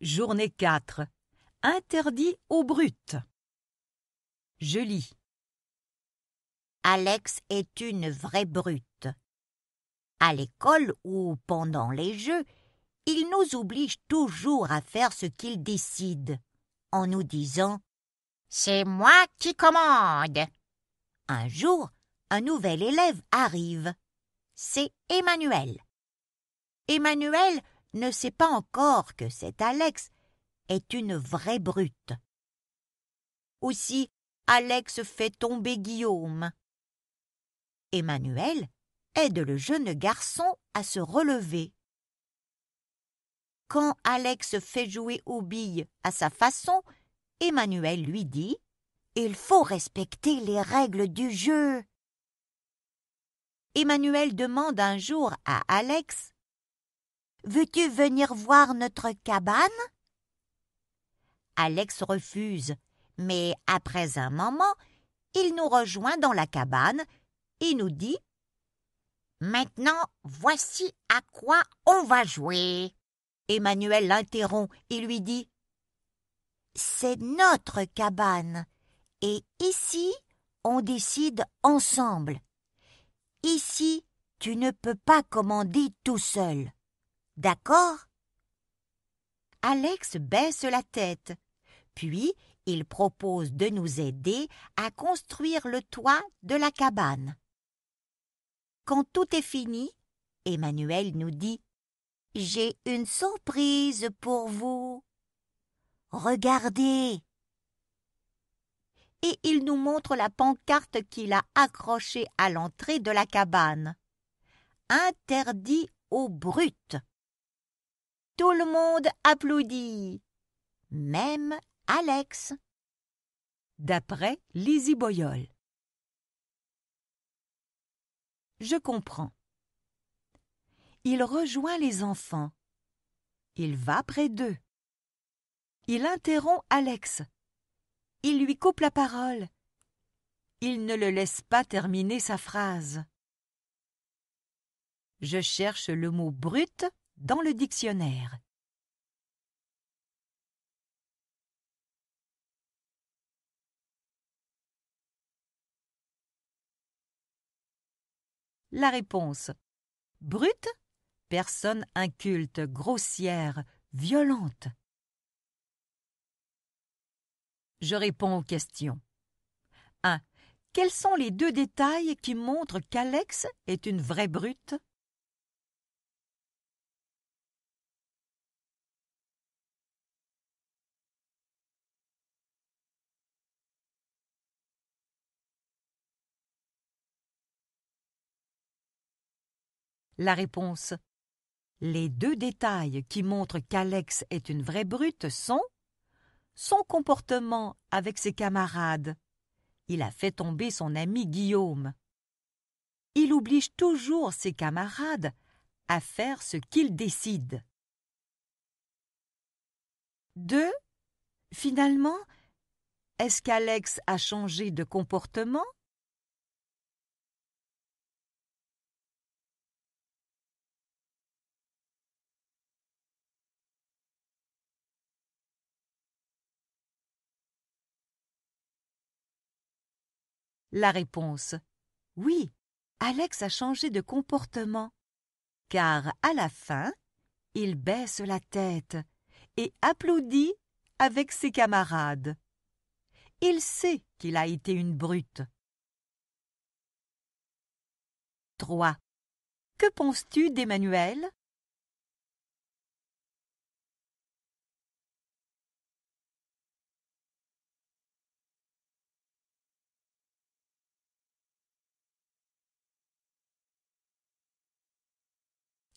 Journée 4. Interdit aux brutes. Je lis. Alex est une vraie brute. À l'école ou pendant les jeux, il nous oblige toujours à faire ce qu'il décide, en nous disant C'est moi qui commande. Un jour, un nouvel élève arrive. C'est Emmanuel. Emmanuel ne sait pas encore que cet Alex est une vraie brute. Aussi, Alex fait tomber Guillaume. Emmanuel aide le jeune garçon à se relever. Quand Alex fait jouer aux billes à sa façon, Emmanuel lui dit Il faut respecter les règles du jeu. Emmanuel demande un jour à Alex Veux-tu venir voir notre cabane Alex refuse, mais après un moment, il nous rejoint dans la cabane et nous dit Maintenant, voici à quoi on va jouer. Emmanuel l'interrompt et lui dit C'est notre cabane, et ici, on décide ensemble. Ici, tu ne peux pas commander tout seul. D'accord Alex baisse la tête. Puis il propose de nous aider à construire le toit de la cabane. Quand tout est fini, Emmanuel nous dit J'ai une surprise pour vous. Regardez Et il nous montre la pancarte qu'il a accrochée à l'entrée de la cabane. Interdit aux brutes. Tout le monde applaudit, même Alex. D'après Lizzie Boyol. Je comprends. Il rejoint les enfants. Il va près d'eux. Il interrompt Alex. Il lui coupe la parole. Il ne le laisse pas terminer sa phrase. Je cherche le mot brut dans le dictionnaire. La réponse brute, personne inculte, grossière, violente. Je réponds aux questions. 1. Quels sont les deux détails qui montrent qu'Alex est une vraie brute La réponse Les deux détails qui montrent qu'Alex est une vraie brute sont son comportement avec ses camarades. Il a fait tomber son ami Guillaume. Il oblige toujours ses camarades à faire ce qu'il décide. 2. Finalement, est-ce qu'Alex a changé de comportement La réponse Oui, Alex a changé de comportement. Car à la fin, il baisse la tête et applaudit avec ses camarades. Il sait qu'il a été une brute. 3. Que penses-tu d'Emmanuel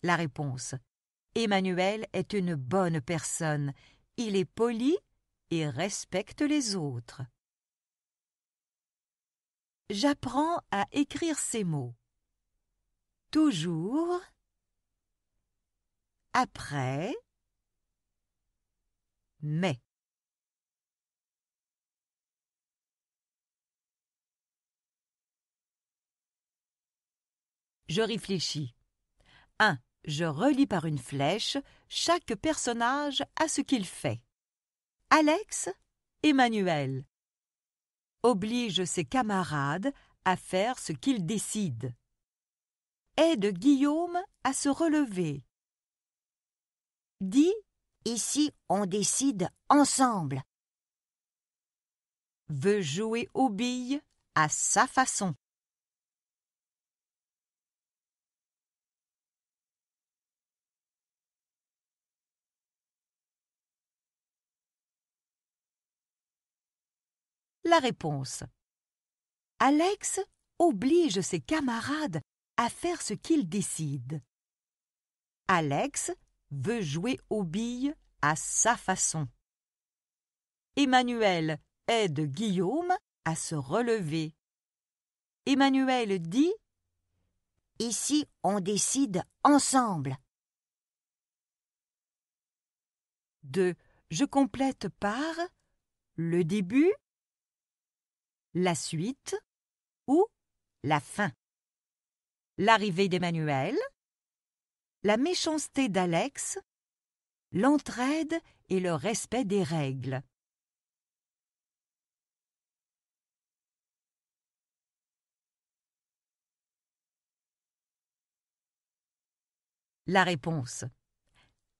La réponse Emmanuel est une bonne personne. Il est poli et respecte les autres. J'apprends à écrire ces mots. Toujours après mais. Je réfléchis. 1. Je relis par une flèche chaque personnage à ce qu'il fait. Alex, Emmanuel. Oblige ses camarades à faire ce qu'ils décident. Aide Guillaume à se relever. Dis Ici, on décide ensemble. Veut jouer aux billes à sa façon. la réponse. Alex oblige ses camarades à faire ce qu'ils décident. Alex veut jouer aux billes à sa façon. Emmanuel aide Guillaume à se relever. Emmanuel dit Ici, on décide ensemble. 2. Je complète par le début, la suite ou la fin. L'arrivée d'Emmanuel, la méchanceté d'Alex, l'entraide et le respect des règles. La réponse.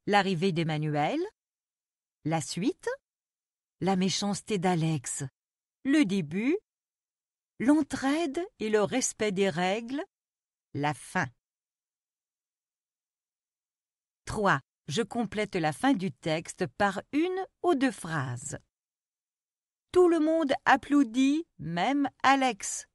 L'arrivée d'Emmanuel, la suite, la méchanceté d'Alex le début, l'entraide et le respect des règles, la fin. 3. Je complète la fin du texte par une ou deux phrases. Tout le monde applaudit, même Alex.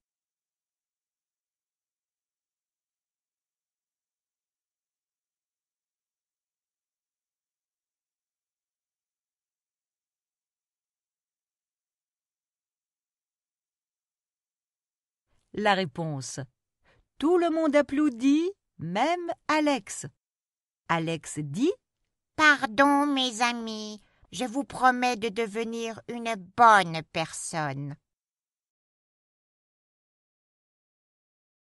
la réponse. Tout le monde applaudit, même Alex. Alex dit Pardon, mes amis, je vous promets de devenir une bonne personne.